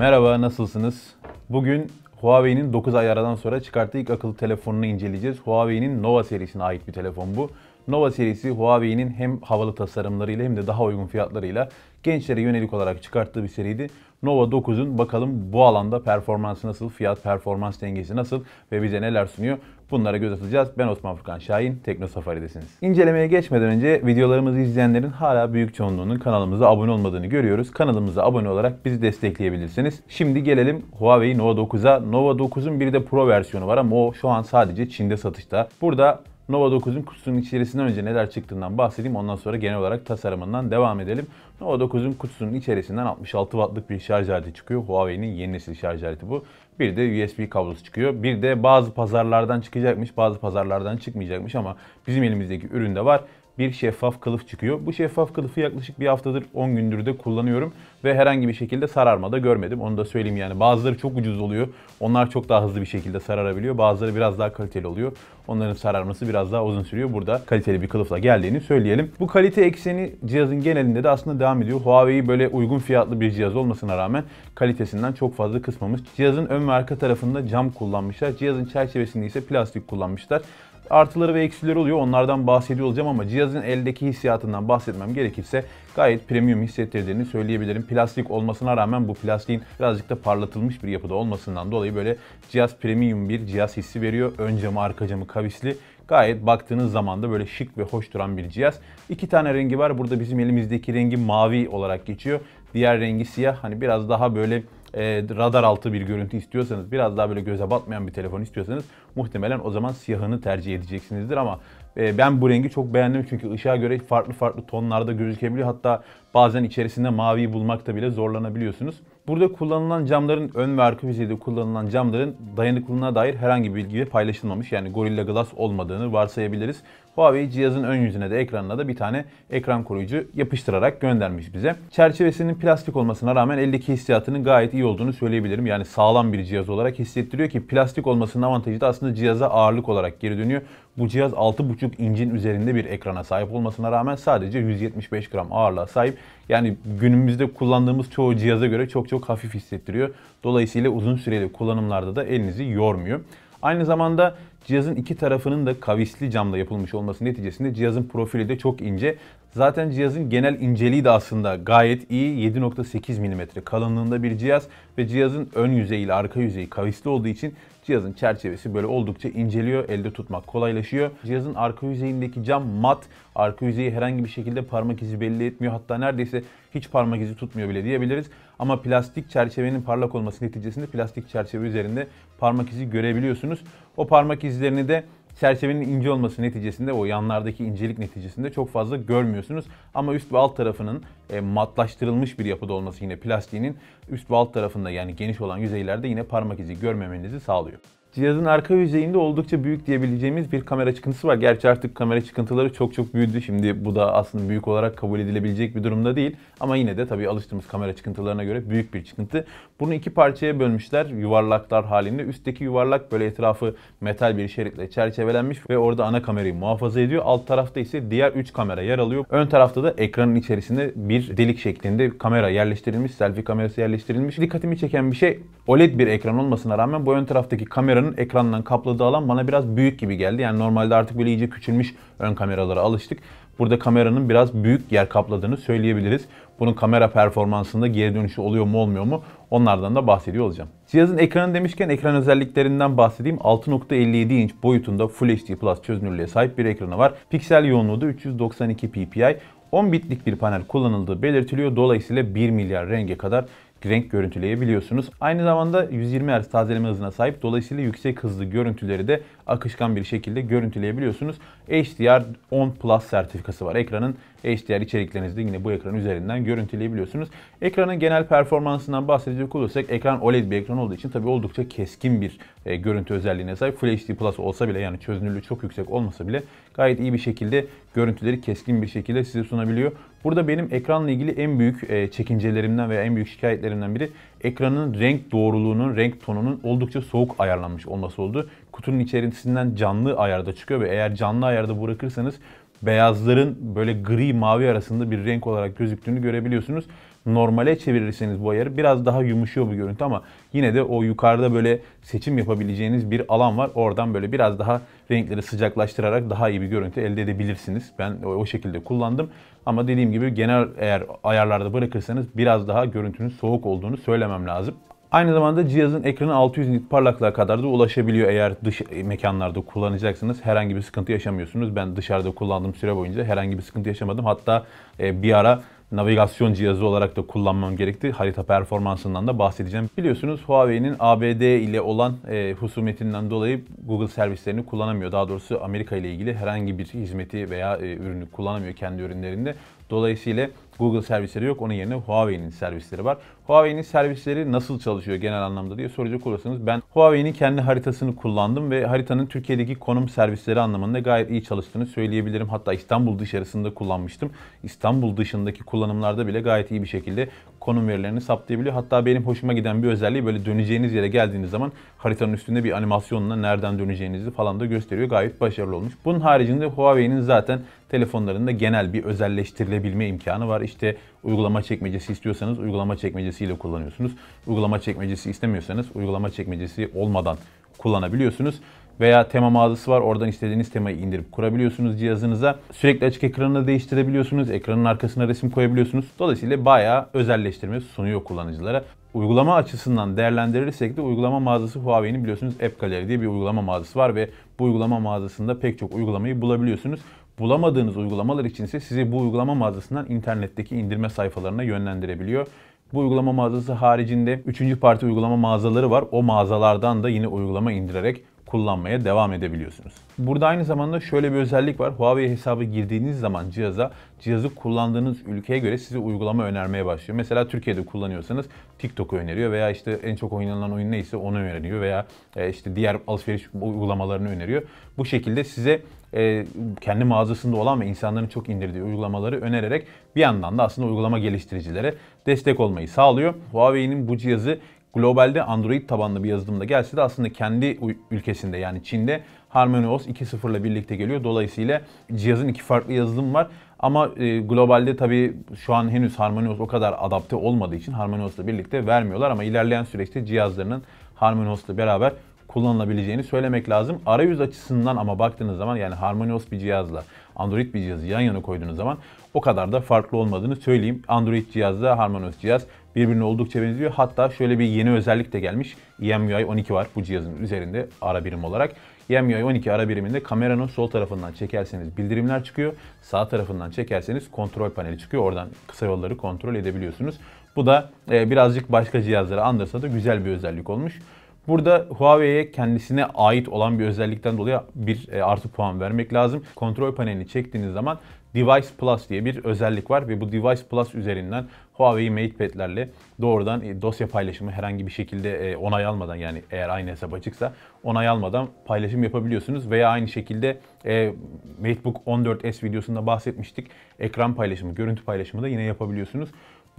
Merhaba, nasılsınız? Bugün Huawei'nin 9 ay aradan sonra çıkarttığı ilk akıllı telefonunu inceleyeceğiz. Huawei'nin Nova serisine ait bir telefon bu. Nova serisi Huawei'nin hem havalı tasarımlarıyla hem de daha uygun fiyatlarıyla gençlere yönelik olarak çıkarttığı bir seriydi. Nova 9'un bakalım bu alanda performansı nasıl, fiyat performans dengesi nasıl ve bize neler sunuyor Bunlara göz atacağız. Ben Osman Furkan Şahin, Tekno Safari'desiniz. İncelemeye geçmeden önce videolarımızı izleyenlerin hala büyük çoğunluğunun kanalımıza abone olmadığını görüyoruz. Kanalımıza abone olarak bizi destekleyebilirsiniz. Şimdi gelelim Huawei Nova 9'a. Nova 9'un bir de Pro versiyonu var ama o şu an sadece Çin'de satışta. Burada Nova 9'un kutusunun içerisinden önce neler çıktığından bahsedeyim. Ondan sonra genel olarak tasarımından devam edelim. Nova 9'un kutusunun içerisinden 66 wattlık bir şarj aleti çıkıyor. Huawei'nin yeni nesil şarj aleti bu. Bir de USB kablosu çıkıyor. Bir de bazı pazarlardan çıkacakmış, bazı pazarlardan çıkmayacakmış ama bizim elimizdeki üründe var bir şeffaf kılıf çıkıyor. Bu şeffaf kılıfı yaklaşık bir haftadır 10 gündür de kullanıyorum ve herhangi bir şekilde sararma da görmedim. Onu da söyleyeyim yani. Bazıları çok ucuz oluyor. Onlar çok daha hızlı bir şekilde sararabiliyor. Bazıları biraz daha kaliteli oluyor. Onların sararması biraz daha uzun sürüyor. Burada kaliteli bir kılıfla geldiğini söyleyelim. Bu kalite ekseni cihazın genelinde de aslında devam ediyor. Huawei böyle uygun fiyatlı bir cihaz olmasına rağmen kalitesinden çok fazla kısmamış. Cihazın ön ve arka tarafında cam kullanmışlar. Cihazın çerçevesinde ise plastik kullanmışlar artıları ve eksileri oluyor. Onlardan bahsediyor olacağım ama cihazın eldeki hissiyatından bahsetmem gerekirse gayet premium hissettirdiğini söyleyebilirim. Plastik olmasına rağmen bu plastiğin birazcık da parlatılmış bir yapıda olmasından dolayı böyle cihaz premium bir cihaz hissi veriyor. Ön camı, arka camı kavisli. Gayet baktığınız zaman da böyle şık ve hoş duran bir cihaz. İki tane rengi var. Burada bizim elimizdeki rengi mavi olarak geçiyor. Diğer rengi siyah. Hani biraz daha böyle e, radar altı bir görüntü istiyorsanız, biraz daha böyle göze batmayan bir telefon istiyorsanız muhtemelen o zaman siyahını tercih edeceksinizdir ama e, ben bu rengi çok beğendim çünkü ışığa göre farklı farklı tonlarda gözükebiliyor. Hatta bazen içerisinde maviyi bulmakta bile zorlanabiliyorsunuz. Burada kullanılan camların ön ve arka yüzeyde kullanılan camların dayanıklılığına dair herhangi bir bilgi paylaşılmamış. Yani Gorilla Glass olmadığını varsayabiliriz. Huawei cihazın ön yüzüne de ekranına da bir tane ekran koruyucu yapıştırarak göndermiş bize. Çerçevesinin plastik olmasına rağmen eldeki hissiyatının gayet iyi olduğunu söyleyebilirim. Yani sağlam bir cihaz olarak hissettiriyor ki plastik olmasının avantajı da aslında cihaza ağırlık olarak geri dönüyor. Bu cihaz 6.5 incin üzerinde bir ekrana sahip olmasına rağmen sadece 175 gram ağırlığa sahip. Yani günümüzde kullandığımız çoğu cihaza göre çok çok hafif hissettiriyor. Dolayısıyla uzun süreli kullanımlarda da elinizi yormuyor. Aynı zamanda Cihazın iki tarafının da kavisli camla yapılmış olması neticesinde cihazın profili de çok ince. Zaten cihazın genel inceliği de aslında gayet iyi. 7.8 mm kalınlığında bir cihaz ve cihazın ön yüzeyi ile arka yüzeyi kavisli olduğu için cihazın çerçevesi böyle oldukça inceliyor. Elde tutmak kolaylaşıyor. Cihazın arka yüzeyindeki cam mat. Arka yüzeyi herhangi bir şekilde parmak izi belli etmiyor. Hatta neredeyse hiç parmak izi tutmuyor bile diyebiliriz. Ama plastik çerçevenin parlak olması neticesinde plastik çerçeve üzerinde parmak izi görebiliyorsunuz. O parmak izi izlerini de çerçevenin ince olması neticesinde o yanlardaki incelik neticesinde çok fazla görmüyorsunuz. Ama üst ve alt tarafının e, matlaştırılmış bir yapıda olması yine plastiğinin üst ve alt tarafında yani geniş olan yüzeylerde yine parmak izi görmemenizi sağlıyor. Cihazın arka yüzeyinde oldukça büyük diyebileceğimiz bir kamera çıkıntısı var. Gerçi artık kamera çıkıntıları çok çok büyüdü. Şimdi bu da aslında büyük olarak kabul edilebilecek bir durumda değil. Ama yine de tabii alıştığımız kamera çıkıntılarına göre büyük bir çıkıntı. Bunu iki parçaya bölmüşler yuvarlaklar halinde. Üstteki yuvarlak böyle etrafı metal bir şeritle çerçevelenmiş ve orada ana kamerayı muhafaza ediyor. Alt tarafta ise diğer üç kamera yer alıyor. Ön tarafta da ekranın içerisinde bir delik şeklinde kamera yerleştirilmiş, selfie kamerası yerleştirilmiş. Dikkatimi çeken bir şey OLED bir ekran olmasına rağmen bu ön taraftaki kamera kameranın ekrandan kapladığı alan bana biraz büyük gibi geldi. Yani normalde artık böyle iyice küçülmüş ön kameralara alıştık. Burada kameranın biraz büyük yer kapladığını söyleyebiliriz. Bunun kamera performansında geri dönüşü oluyor mu olmuyor mu onlardan da bahsediyor olacağım. Cihazın ekranı demişken ekran özelliklerinden bahsedeyim. 6.57 inç boyutunda Full HD Plus çözünürlüğe sahip bir ekranı var. Piksel yoğunluğu da 392 ppi. 10 bitlik bir panel kullanıldığı belirtiliyor. Dolayısıyla 1 milyar renge kadar renk görüntüleyebiliyorsunuz. Aynı zamanda 120 Hz tazeleme hızına sahip. Dolayısıyla yüksek hızlı görüntüleri de akışkan bir şekilde görüntüleyebiliyorsunuz. HDR 10 Plus sertifikası var. Ekranın HDR içeriklerinizi de yine bu ekran üzerinden görüntüleyebiliyorsunuz. Ekranın genel performansından bahsedecek olursak ekran OLED bir ekran olduğu için tabii oldukça keskin bir e, görüntü özelliğine sahip. Full HD Plus olsa bile yani çözünürlüğü çok yüksek olmasa bile gayet iyi bir şekilde görüntüleri keskin bir şekilde size sunabiliyor. Burada benim ekranla ilgili en büyük e, çekincelerimden veya en büyük şikayetlerimden biri ekranın renk doğruluğunun, renk tonunun oldukça soğuk ayarlanmış olması oldu. Kutunun içerisinden canlı ayarda çıkıyor ve eğer canlı ayarda bırakırsanız beyazların böyle gri mavi arasında bir renk olarak gözüktüğünü görebiliyorsunuz normale çevirirseniz bu boyarı biraz daha yumuşuyor bu görüntü ama yine de o yukarıda böyle seçim yapabileceğiniz bir alan var. Oradan böyle biraz daha renkleri sıcaklaştırarak daha iyi bir görüntü elde edebilirsiniz. Ben o şekilde kullandım. Ama dediğim gibi genel eğer ayarlarda bırakırsanız biraz daha görüntünün soğuk olduğunu söylemem lazım. Aynı zamanda cihazın ekranı 600 nit parlaklığa kadar da ulaşabiliyor eğer dış mekanlarda kullanacaksınız. Herhangi bir sıkıntı yaşamıyorsunuz. Ben dışarıda kullandığım süre boyunca herhangi bir sıkıntı yaşamadım. Hatta e, bir ara navigasyon cihazı olarak da kullanmam gerekti. Harita performansından da bahsedeceğim. Biliyorsunuz Huawei'nin ABD ile olan e, husumetinden dolayı Google servislerini kullanamıyor. Daha doğrusu Amerika ile ilgili herhangi bir hizmeti veya e, ürünü kullanamıyor kendi ürünlerinde. Dolayısıyla Google servisleri yok. Onun yerine Huawei'nin servisleri var. Huawei'nin servisleri nasıl çalışıyor genel anlamda diye soracak olursanız ben Huawei'nin kendi haritasını kullandım ve haritanın Türkiye'deki konum servisleri anlamında gayet iyi çalıştığını söyleyebilirim. Hatta İstanbul dışarısında kullanmıştım. İstanbul dışındaki kullanımlarda bile gayet iyi bir şekilde konum verilerini saptayabiliyor. Hatta benim hoşuma giden bir özelliği böyle döneceğiniz yere geldiğiniz zaman haritanın üstünde bir animasyonla nereden döneceğinizi falan da gösteriyor. Gayet başarılı olmuş. Bunun haricinde Huawei'nin zaten Telefonlarında genel bir özelleştirilebilme imkanı var. İşte uygulama çekmecesi istiyorsanız uygulama çekmecesiyle kullanıyorsunuz. Uygulama çekmecesi istemiyorsanız uygulama çekmecesi olmadan kullanabiliyorsunuz. Veya tema mağazası var. Oradan istediğiniz temayı indirip kurabiliyorsunuz cihazınıza. Sürekli açık ekranını değiştirebiliyorsunuz. Ekranın arkasına resim koyabiliyorsunuz. Dolayısıyla bayağı özelleştirme sunuyor kullanıcılara. Uygulama açısından değerlendirirsek de uygulama mağazası Huawei'nin biliyorsunuz App Gallery diye bir uygulama mağazası var ve bu uygulama mağazasında pek çok uygulamayı bulabiliyorsunuz. Bulamadığınız uygulamalar için ise sizi bu uygulama mağazasından internetteki indirme sayfalarına yönlendirebiliyor. Bu uygulama mağazası haricinde üçüncü parti uygulama mağazaları var. O mağazalardan da yine uygulama indirerek kullanmaya devam edebiliyorsunuz. Burada aynı zamanda şöyle bir özellik var. Huawei hesabı girdiğiniz zaman cihaza, cihazı kullandığınız ülkeye göre size uygulama önermeye başlıyor. Mesela Türkiye'de kullanıyorsanız TikTok'u öneriyor veya işte en çok oynanan oyun neyse onu öneriyor veya e, işte diğer alışveriş uygulamalarını öneriyor. Bu şekilde size e, kendi mağazasında olan ve insanların çok indirdiği uygulamaları önererek bir yandan da aslında uygulama geliştiricilere destek olmayı sağlıyor. Huawei'nin bu cihazı globalde Android tabanlı bir yazılımda gelse de aslında kendi ülkesinde yani Çin'de HarmonyOS 2.0 ile birlikte geliyor. Dolayısıyla cihazın iki farklı yazılım var. Ama e, globalde tabii şu an henüz HarmonyOS o kadar adapte olmadığı için HarmonyOS'la birlikte vermiyorlar ama ilerleyen süreçte cihazlarının HarmonyOS'la beraber kullanılabileceğini söylemek lazım. Arayüz açısından ama baktığınız zaman yani HarmonyOS bir cihazla Android bir cihazı yan yana koyduğunuz zaman o kadar da farklı olmadığını söyleyeyim. Android cihazla HarmonyOS cihaz birbirine oldukça benziyor. Hatta şöyle bir yeni özellik de gelmiş. EMUI 12 var bu cihazın üzerinde ara birim olarak. EMUI 12 ara biriminde kameranın sol tarafından çekerseniz bildirimler çıkıyor. Sağ tarafından çekerseniz kontrol paneli çıkıyor. Oradan kısa yolları kontrol edebiliyorsunuz. Bu da e, birazcık başka cihazlara andırsa da güzel bir özellik olmuş. Burada Huawei'ye kendisine ait olan bir özellikten dolayı bir e, artı puan vermek lazım. Kontrol panelini çektiğiniz zaman Device Plus diye bir özellik var ve bu Device Plus üzerinden Huawei MatePad'lerle doğrudan e, dosya paylaşımı herhangi bir şekilde e, onay almadan yani eğer aynı hesap açıksa onay almadan paylaşım yapabiliyorsunuz veya aynı şekilde e, MateBook 14S videosunda bahsetmiştik. Ekran paylaşımı, görüntü paylaşımı da yine yapabiliyorsunuz.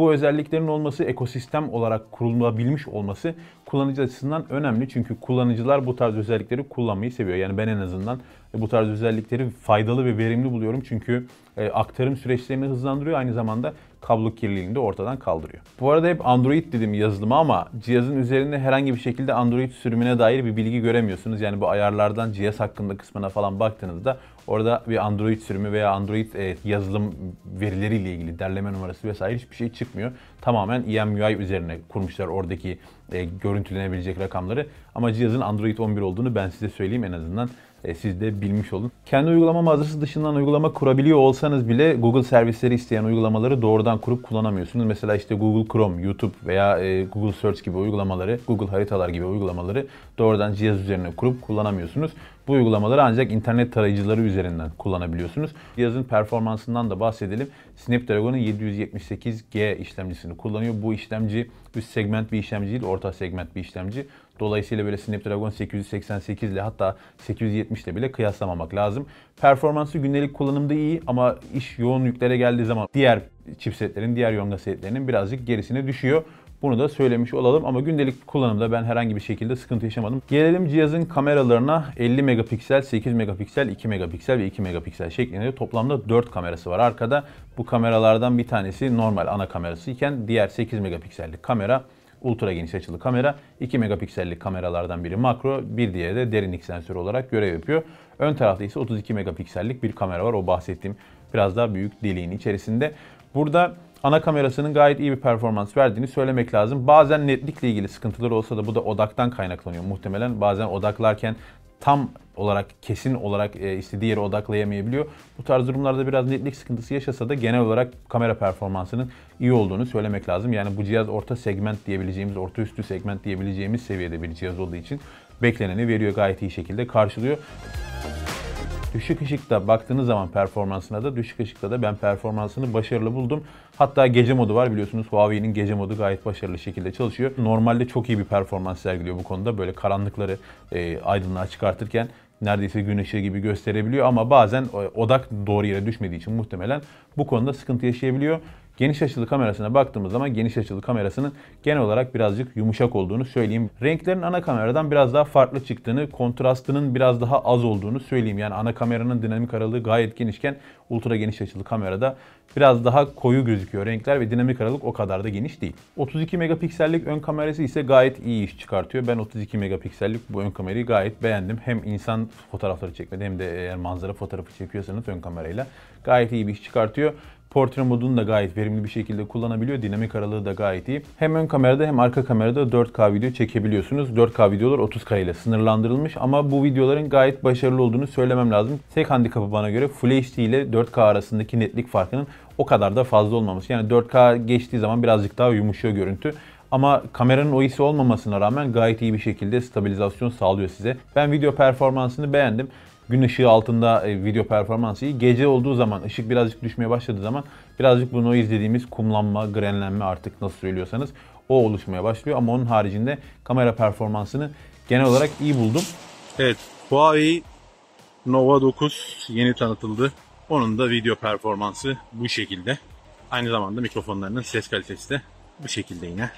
Bu özelliklerin olması ekosistem olarak kurulabilmiş olması kullanıcı açısından önemli. Çünkü kullanıcılar bu tarz özellikleri kullanmayı seviyor. Yani ben en azından e, bu tarz özellikleri faydalı ve verimli buluyorum. Çünkü e, aktarım süreçlerini hızlandırıyor. Aynı zamanda kablo kirliliğini de ortadan kaldırıyor. Bu arada hep Android dedim yazılımı ama cihazın üzerinde herhangi bir şekilde Android sürümüne dair bir bilgi göremiyorsunuz. Yani bu ayarlardan cihaz hakkında kısmına falan baktığınızda orada bir Android sürümü veya Android e, yazılım verileriyle ilgili derleme numarası vesaire hiçbir şey çıkmıyor. Tamamen EMUI üzerine kurmuşlar oradaki görüntülenebilecek rakamları. Ama cihazın Android 11 olduğunu ben size söyleyeyim en azından e, siz de bilmiş olun. Kendi uygulama mağazası dışından uygulama kurabiliyor olsanız bile Google servisleri isteyen uygulamaları doğrudan kurup kullanamıyorsunuz. Mesela işte Google Chrome, YouTube veya e, Google Search gibi uygulamaları, Google Haritalar gibi uygulamaları doğrudan cihaz üzerine kurup kullanamıyorsunuz. Bu uygulamaları ancak internet tarayıcıları üzerinden kullanabiliyorsunuz. Cihazın performansından da bahsedelim. Snapdragon'un 778G işlemcisini kullanıyor. Bu işlemci üst segment bir işlemci değil, orta segment bir işlemci. Dolayısıyla böyle Snapdragon 888 ile hatta 870 ile bile kıyaslamamak lazım. Performansı gündelik kullanımda iyi ama iş yoğun yüklere geldiği zaman diğer chipsetlerin, diğer yonga setlerinin birazcık gerisine düşüyor. Bunu da söylemiş olalım ama gündelik kullanımda ben herhangi bir şekilde sıkıntı yaşamadım. Gelelim cihazın kameralarına 50 megapiksel, 8 megapiksel, 2 megapiksel ve 2 megapiksel şeklinde toplamda 4 kamerası var arkada. Bu kameralardan bir tanesi normal ana kamerası iken diğer 8 megapiksellik kamera ultra geniş açılı kamera, 2 megapiksellik kameralardan biri makro, bir diğeri de derinlik sensörü olarak görev yapıyor. Ön tarafta ise 32 megapiksellik bir kamera var. O bahsettiğim biraz daha büyük deliğin içerisinde. Burada ana kamerasının gayet iyi bir performans verdiğini söylemek lazım. Bazen netlikle ilgili sıkıntıları olsa da bu da odaktan kaynaklanıyor muhtemelen. Bazen odaklarken tam olarak kesin olarak e, istediği yere odaklayamayabiliyor. Bu tarz durumlarda biraz netlik sıkıntısı yaşasa da genel olarak kamera performansının iyi olduğunu söylemek lazım. Yani bu cihaz orta segment diyebileceğimiz, orta üstü segment diyebileceğimiz seviyede bir cihaz olduğu için bekleneni veriyor gayet iyi şekilde karşılıyor. Düşük ışıkta baktığınız zaman performansına da düşük ışıkta da ben performansını başarılı buldum. Hatta gece modu var biliyorsunuz Huawei'nin gece modu gayet başarılı şekilde çalışıyor. Normalde çok iyi bir performans sergiliyor bu konuda. Böyle karanlıkları e, aydınlığa çıkartırken neredeyse gün gibi gösterebiliyor ama bazen e, odak doğru yere düşmediği için muhtemelen bu konuda sıkıntı yaşayabiliyor. Geniş açılı kamerasına baktığımız zaman geniş açılı kamerasının genel olarak birazcık yumuşak olduğunu söyleyeyim. Renklerin ana kameradan biraz daha farklı çıktığını, kontrastının biraz daha az olduğunu söyleyeyim. Yani ana kameranın dinamik aralığı gayet genişken ultra geniş açılı kamerada biraz daha koyu gözüküyor renkler ve dinamik aralık o kadar da geniş değil. 32 megapiksellik ön kamerası ise gayet iyi iş çıkartıyor. Ben 32 megapiksellik bu ön kamerayı gayet beğendim. Hem insan fotoğrafları çekmedi hem de eğer manzara fotoğrafı çekiyorsanız ön kamerayla gayet iyi bir iş çıkartıyor. Portre modunu da gayet verimli bir şekilde kullanabiliyor. Dinamik aralığı da gayet iyi. Hem ön kamerada hem arka kamerada 4K video çekebiliyorsunuz. 4K videolar 30K ile sınırlandırılmış ama bu videoların gayet başarılı olduğunu söylemem lazım. Tek handikapı bana göre Full HD ile 4K arasındaki netlik farkının o kadar da fazla olmaması. Yani 4K geçtiği zaman birazcık daha yumuşuyor görüntü. Ama kameranın o iyisi olmamasına rağmen gayet iyi bir şekilde stabilizasyon sağlıyor size. Ben video performansını beğendim gün ışığı altında e, video performansı iyi. Gece olduğu zaman, ışık birazcık düşmeye başladığı zaman birazcık bunu izlediğimiz kumlanma, grenlenme artık nasıl söylüyorsanız o oluşmaya başlıyor. Ama onun haricinde kamera performansını genel olarak iyi buldum. Evet, Huawei Nova 9 yeni tanıtıldı. Onun da video performansı bu şekilde. Aynı zamanda mikrofonlarının ses kalitesi de bu şekilde yine.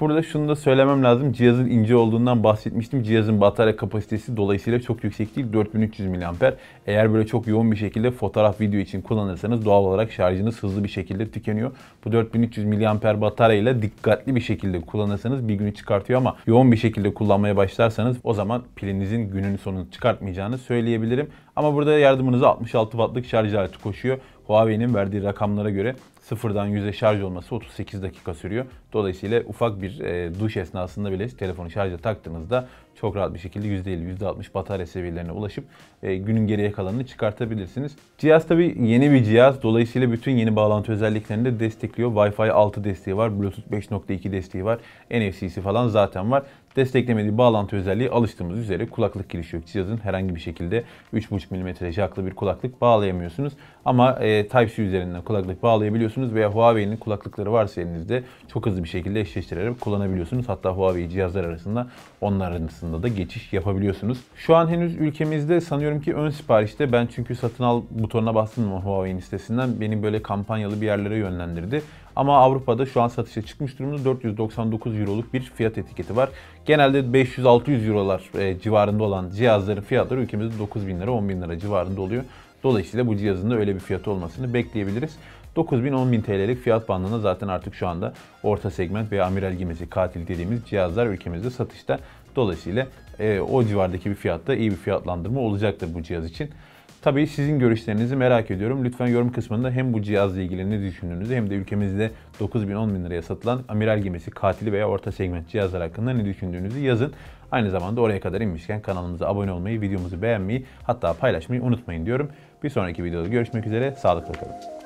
Burada şunu da söylemem lazım. Cihazın ince olduğundan bahsetmiştim. Cihazın batarya kapasitesi dolayısıyla çok yüksek değil. 4300 mAh. Eğer böyle çok yoğun bir şekilde fotoğraf video için kullanırsanız doğal olarak şarjınız hızlı bir şekilde tükeniyor. Bu 4300 mAh bataryayla dikkatli bir şekilde kullanırsanız bir günü çıkartıyor ama yoğun bir şekilde kullanmaya başlarsanız o zaman pilinizin günün sonunu çıkartmayacağını söyleyebilirim. Ama burada yardımınıza 66 wattlık şarj aleti koşuyor. Huawei'nin verdiği rakamlara göre sıfırdan yüze şarj olması 38 dakika sürüyor. Dolayısıyla ufak bir e, duş esnasında bile telefonu şarja taktığınızda çok rahat bir şekilde %50, %60 batarya seviyelerine ulaşıp e, günün geriye kalanını çıkartabilirsiniz. Cihaz tabi yeni bir cihaz. Dolayısıyla bütün yeni bağlantı özelliklerini de destekliyor. Wi-Fi 6 desteği var, Bluetooth 5.2 desteği var, NFC'si falan zaten var. Desteklemediği bağlantı özelliği alıştığımız üzere kulaklık girişi yok. Cihazın herhangi bir şekilde 3.5 mm jacklı bir kulaklık bağlayamıyorsunuz. Ama e, Type-C üzerinden kulaklık bağlayabiliyorsunuz veya Huawei'nin kulaklıkları varsa elinizde çok hızlı bir şekilde eşleştirerek kullanabiliyorsunuz. Hatta Huawei cihazlar arasında onlar arasında da geçiş yapabiliyorsunuz. Şu an henüz ülkemizde sanıyorum ki ön siparişte ben çünkü satın al butonuna bastım Huawei'nin sitesinden beni böyle kampanyalı bir yerlere yönlendirdi. Ama Avrupa'da şu an satışa çıkmış durumda 499 euroluk bir fiyat etiketi var. Genelde 500-600 eurolar e, civarında olan cihazların fiyatları ülkemizde 9000 lira 10.000 lira civarında oluyor. Dolayısıyla bu cihazın da öyle bir fiyatı olmasını bekleyebiliriz. 9000-10000 TL'lik fiyat bandında zaten artık şu anda orta segment veya amiral gemisi katil dediğimiz cihazlar ülkemizde satışta. Dolayısıyla e, o civardaki bir fiyatta iyi bir fiyatlandırma olacaktır bu cihaz için. Tabii sizin görüşlerinizi merak ediyorum. Lütfen yorum kısmında hem bu cihazla ilgili ne düşündüğünüzü hem de ülkemizde 9 bin 10 bin liraya satılan amiral gemisi katili veya orta segment cihazlar hakkında ne düşündüğünüzü yazın. Aynı zamanda oraya kadar inmişken kanalımıza abone olmayı, videomuzu beğenmeyi hatta paylaşmayı unutmayın diyorum. Bir sonraki videoda görüşmek üzere. Sağlıkla kalın.